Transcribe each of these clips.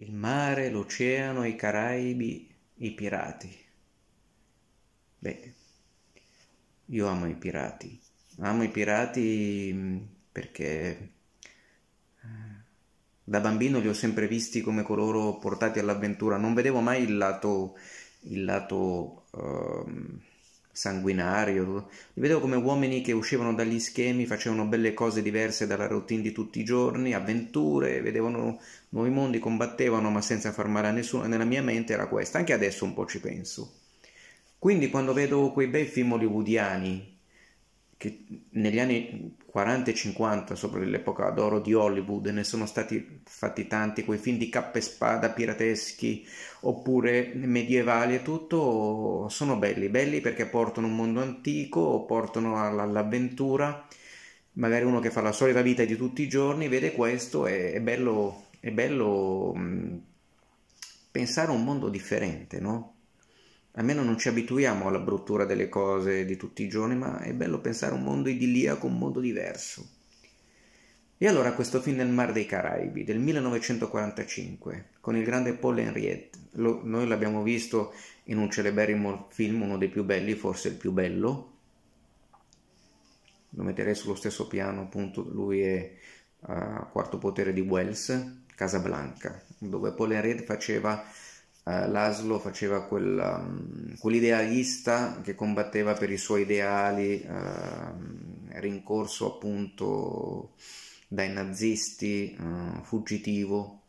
il mare, l'oceano, i Caraibi, i pirati. Beh, io amo i pirati. Amo i pirati mm, perché eh, da bambino li ho sempre visti come coloro portati all'avventura, non vedevo mai il lato, il lato um, sanguinario. Li vedevo come uomini che uscivano dagli schemi, facevano belle cose diverse dalla routine di tutti i giorni, avventure, vedevano nuovi mondi, combattevano ma senza far male a nessuno. E nella mia mente era questa, anche adesso un po' ci penso. Quindi quando vedo quei bei film hollywoodiani che negli anni 40 e 50, sopra l'epoca d'oro di Hollywood, ne sono stati fatti tanti, quei film di cappa e spada pirateschi oppure medievali e tutto, sono belli, belli perché portano un mondo antico, portano all'avventura, magari uno che fa la solita vita di tutti i giorni vede questo e è bello, è bello mh, pensare a un mondo differente, no? Almeno non ci abituiamo alla bruttura delle cose di tutti i giorni, ma è bello pensare a un mondo idilliaco, un mondo diverso. E allora questo film nel Mar dei Caraibi del 1945 con il grande Paul Henriette. Lo, noi l'abbiamo visto in un celeberrimo film, uno dei più belli, forse il più bello. Lo metterei sullo stesso piano, appunto, lui è eh, a uh, Quarto Potere di Wells, Casablanca, dove Paul Henriette faceva eh, Laszlo faceva quella, mm, quell'idealista che combatteva per i suoi ideali, eh, rincorso appunto dai nazisti, eh, fuggitivo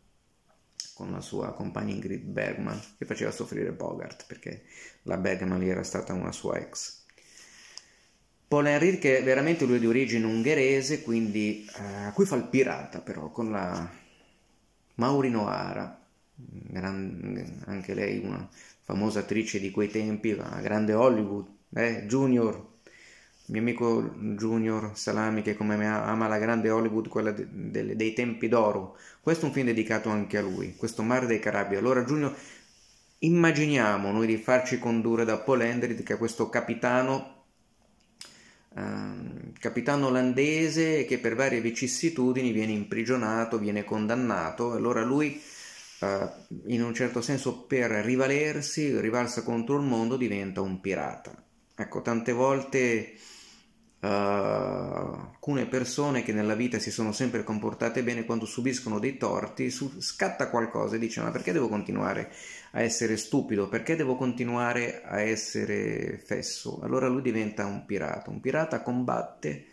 con la sua compagna Ingrid Bergman, che faceva soffrire Bogart perché la Bergman gli era stata una sua ex. Paul Henry che è veramente lui di origine ungherese, quindi eh, qui fa il pirata però con la Maurino Ara gran, anche lei una famosa attrice di quei tempi, la grande Hollywood, eh, Junior, mio amico Junior Salami che come me ama la grande Hollywood, quella de, de, dei tempi d'oro. Questo è un film dedicato anche a lui, questo Mar dei Caraibi. Allora Junior, immaginiamo noi di farci condurre da Paul Hendrit che è questo capitano ehm, capitano olandese che per varie vicissitudini viene imprigionato, viene condannato, allora lui eh, in un certo senso per rivalersi, rivalsa contro il mondo, diventa un pirata. Ecco, tante volte uh, alcune persone che nella vita si sono sempre comportate bene quando subiscono dei torti, su, scatta qualcosa e dice ma perché devo continuare a essere stupido? Perché devo continuare a essere fesso? Allora lui diventa un pirata. Un pirata combatte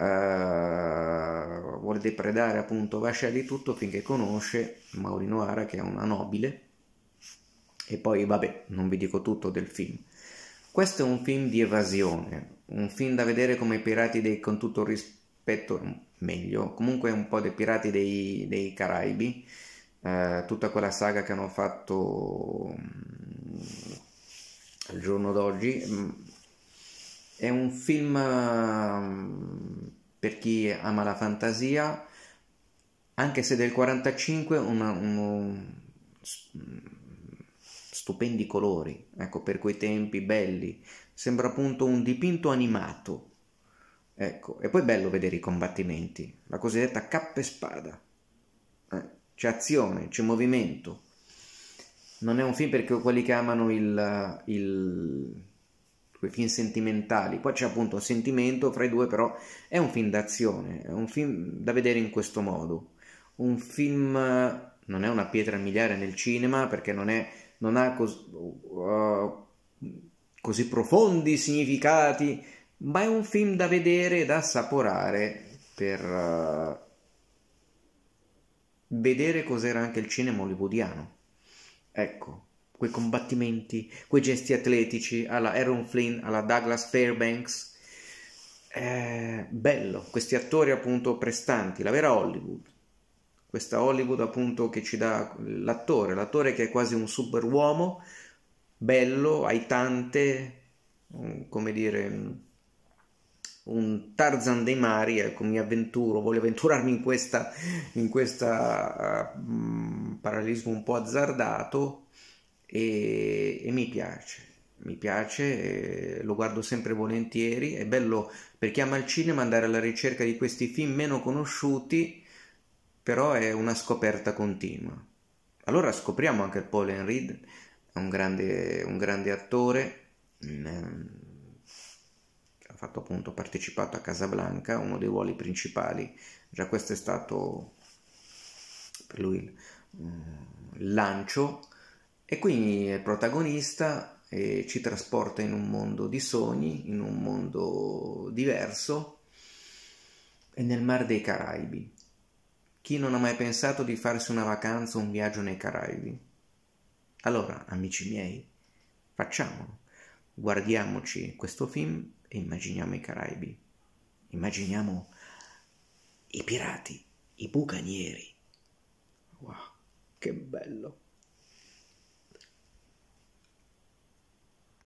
eh, vuole depredare appunto Vascia di tutto finché conosce Mauri Noara che è una nobile e poi vabbè non vi dico tutto del film questo è un film di evasione un film da vedere come i pirati dei con tutto rispetto meglio comunque un po' dei pirati dei, dei Caraibi uh, tutta quella saga che hanno fatto mm, al giorno d'oggi mm, è un film uh, per chi ama la fantasia, anche se del 45 una, uno, stupendi colori, ecco per quei tempi belli, sembra appunto un dipinto animato. Ecco, e poi è bello vedere i combattimenti, la cosiddetta cappa e spada. Eh, c'è azione, c'è movimento. Non è un film perché quelli che amano il, il quei film sentimentali. Poi c'è appunto Sentimento fra i due, però è un film d'azione, è un film da vedere in questo modo. Un film non è una pietra miliare nel cinema perché non, è, non ha cos, uh, così profondi significati, ma è un film da vedere, da assaporare per uh, vedere cos'era anche il cinema hollywoodiano. Ecco, quei combattimenti, quei gesti atletici alla Aaron Flynn, alla Douglas Fairbanks. Eh, bello, questi attori appunto prestanti, la vera Hollywood. Questa Hollywood appunto che ci dà l'attore, l'attore che è quasi un super uomo, bello, aitante, mm, come dire mm, un Tarzan dei mari, ecco, mi avventuro, voglio avventurarmi in questa, in questa uh, parallelismo un po' azzardato, e, e mi piace, mi piace, lo guardo sempre volentieri, è bello per chi ama il cinema andare alla ricerca di questi film meno conosciuti, però è una scoperta continua. Allora scopriamo anche Paul Henry, un grande, un grande attore, mm, ha fatto appunto, partecipato a Casablanca, uno dei ruoli principali, già questo è stato per lui il mm, lancio e quindi il protagonista eh, ci trasporta in un mondo di sogni, in un mondo diverso, e nel Mar dei Caraibi. Chi non ha mai pensato di farsi una vacanza, un viaggio nei Caraibi? Allora, amici miei, facciamolo. Guardiamoci questo film e immaginiamo i Caraibi. Immaginiamo i pirati, i bucanieri. Wow, che bello!